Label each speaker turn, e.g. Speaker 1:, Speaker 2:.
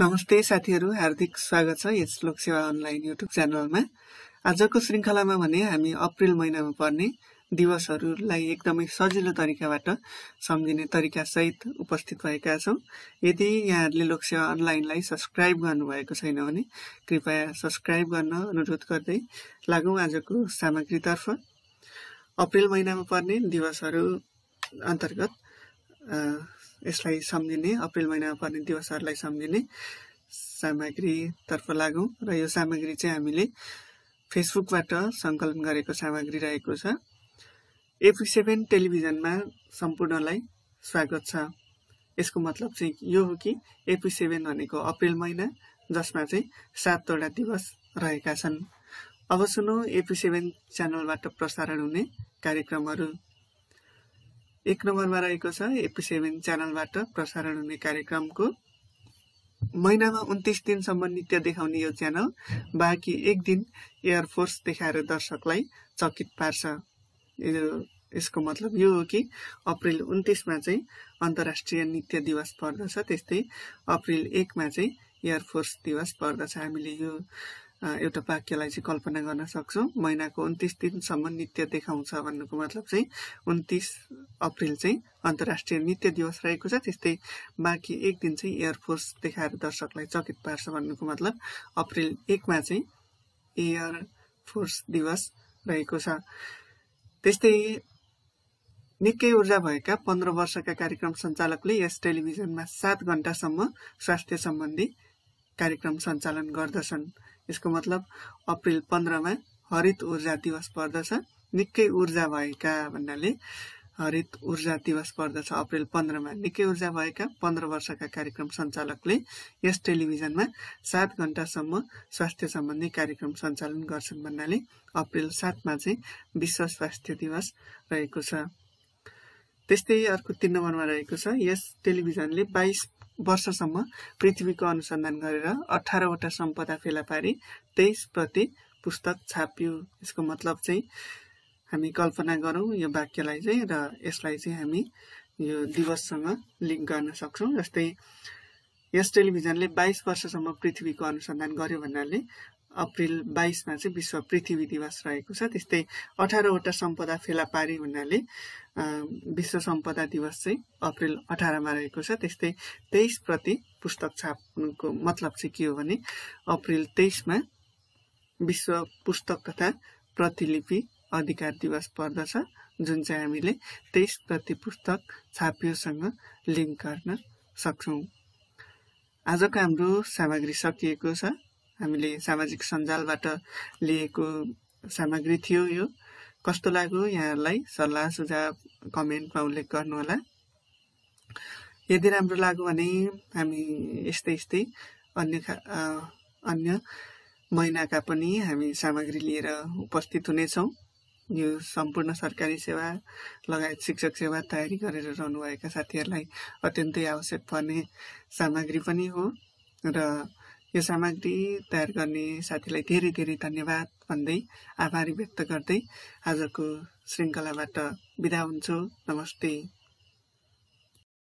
Speaker 1: नमस्ते साथीहरू हार्दिक स्वागत छ यस लोकसेवा अनलाइन युट्युब च्यानलमा आजको श्रृङ्खलामा भने हामी अप्रेल महिनामा पर्ने दिवसहरूलाई एकदमै सजिलो तरिकाबाट सम्झिने तरिकासहित उपस्थित भएका छौँ यदि यहाँहरूले लोकसेवा अनलाइनलाई सब्सक्राइब गर्नुभएको छैन भने कृपया सब्सक्राइब गर्न अनुरोध गर्दै लागौँ आजको सामग्रीतर्फ अप्रेल महिनामा पर्ने दिवसहरू अन्तर्गत यसलाई सम्झिने अप्रेल महिनामा पर्ने दिवसहरूलाई सम्झिने सामग्रीतर्फ लागौँ र यो सामग्री चाहिँ हामीले फेसबुकबाट सङ्कलन गरेको सामग्री रहेको छ एफी सेभेन टेलिभिजनमा सम्पूर्णलाई स्वागत छ यसको मतलब चाहिँ यो हो कि एपी सेभेन भनेको अप्रेल महिना जसमा चाहिँ सातवटा दिवस रहेका छन् अब सुनौ एपी सेभेन च्यानलबाट प्रसारण हुने कार्यक्रमहरू एक नम्बरमा रहेको छ एपी सेभेन च्यानलबाट प्रसारण हुने कार्यक्रमको महिनामा उन्तिस दिनसम्म नृत्य देखाउने यो च्यानल बाँकी एक दिन एयरफोर्स देखाएर दर्शकलाई चकित पार्छ यसको मतलब यो हो कि अप्रेल उन्तिसमा चाहिँ अन्तर्राष्ट्रिय नृत्य दिवस पर्दछ त्यस्तै अप्रेल एकमा चाहिँ एयरफोर्स दिवस पर्दछ हामीले यो एउटा वाक्यलाई चाहिँ कल्पना गर्न सक्छौँ महिनाको उन्तिस दिनसम्म नृत्य देखाउँछ भन्नुको मतलब चाहिँ उन्तिस अप्रेल चाहिँ अन्तर्राष्ट्रिय नृत्य दिवस रहेको छ त्यस्तै बाँकी एक दिन चाहिँ एयरफोर्स देखाएर दर्शकलाई चकित पार्छ भन्नुको मतलब अप्रेल एकमा चाहिँ एयर फोर्स दिवस रहेको छ त्यस्तै निकै ऊर्जा भएका पन्ध्र वर्षका कार्यक्रम सञ्चालकले यस टेलिभिजनमा सात घन्टासम्म स्वास्थ्य सम्बन्धी कार्यक्रम सञ्चालन गर्दछन् यसको मतलब अप्रेल पन्ध्रमा हरित ऊर्जा दिवस पर्दछ निकै ऊर्जा भएका भन्नाले हरित ऊर्जा दिवस पर्दछ अप्रेल पन्ध्रमा निकै ऊर्जा भएका पन्ध्र वर्षका कार्यक्रम सञ्चालकले यस टेलिभिजनमा सात घन्टासम्म स्वास्थ्य सम्बन्धी कार्यक्रम सञ्चालन गर्छन् भन्नाले अप्रेल सातमा चाहिँ विश्व स्वास्थ्य दिवस रहेको छ त्यस्तै अर्को तिन नम्बरमा रहेको छ यस टेलिभिजनले बाइस वर्षसम्म पृथ्वीको अनुसन्धान गरेर अठारवटा सम्पदा फेला पारी तेइस पुस्तक छापियो यसको मतलब चाहिँ हामी कल्पना गरौँ यो वाक्यलाई चाहिँ र यसलाई चाहिँ हामी यो दिवससँग लिङ्क गर्न सक्छौँ जस्तै यस टेलिभिजनले बाइस वर्षसम्म पृथ्वीको अनुसन्धान गर्यो भन्नाले अप्रेल बाइसमा चाहिँ विश्व पृथ्वी दिवस रहेको छ त्यस्तै अठारवटा सम्पदा फेला पारे हुनाले विश्व सम्पदा दिवस चाहिँ अप्रेल अठारमा रहेको छ त्यस्तै तेइस प्रति पुस्तक छाप्नुको मतलब चाहिँ के हो भने अप्रेल तेइसमा विश्व पुस्तक तथा प्रतिलिपि अधिकार दिवस पर्दछ जुन चाहिँ हामीले तेइस प्रति पुस्तक छापियोसँग लिङ्क गर्न सक्छौँ आजको हाम्रो सामग्री सकिएको छ हामीले सामाजिक सञ्जालबाट लिएको सामग्री थियो यो कस्तो लाग्यो यहाँहरूलाई सल्लाह सुझाव कमेन्टमा उल्लेख गर्नुहोला यदि राम्रो लाग्यो भने हामी यस्तै यस्तै अन्य अन्य महिनाका पनि हामी सामग्री लिएर उपस्थित हुनेछौँ यो सम्पूर्ण सरकारी सेवा लगायत शिक्षक सेवा तयारी गरेर रहनुभएका साथीहरूलाई अत्यन्तै आवश्यक पर्ने सामग्री पनि हो र यो सामग्री तयार गर्ने साथीलाई धेरै धेरै धन्यवाद भन्दै आभारी व्यक्त गर्दै आजको श्रृङ्खलाबाट बिदा हुन्छु नमस्ते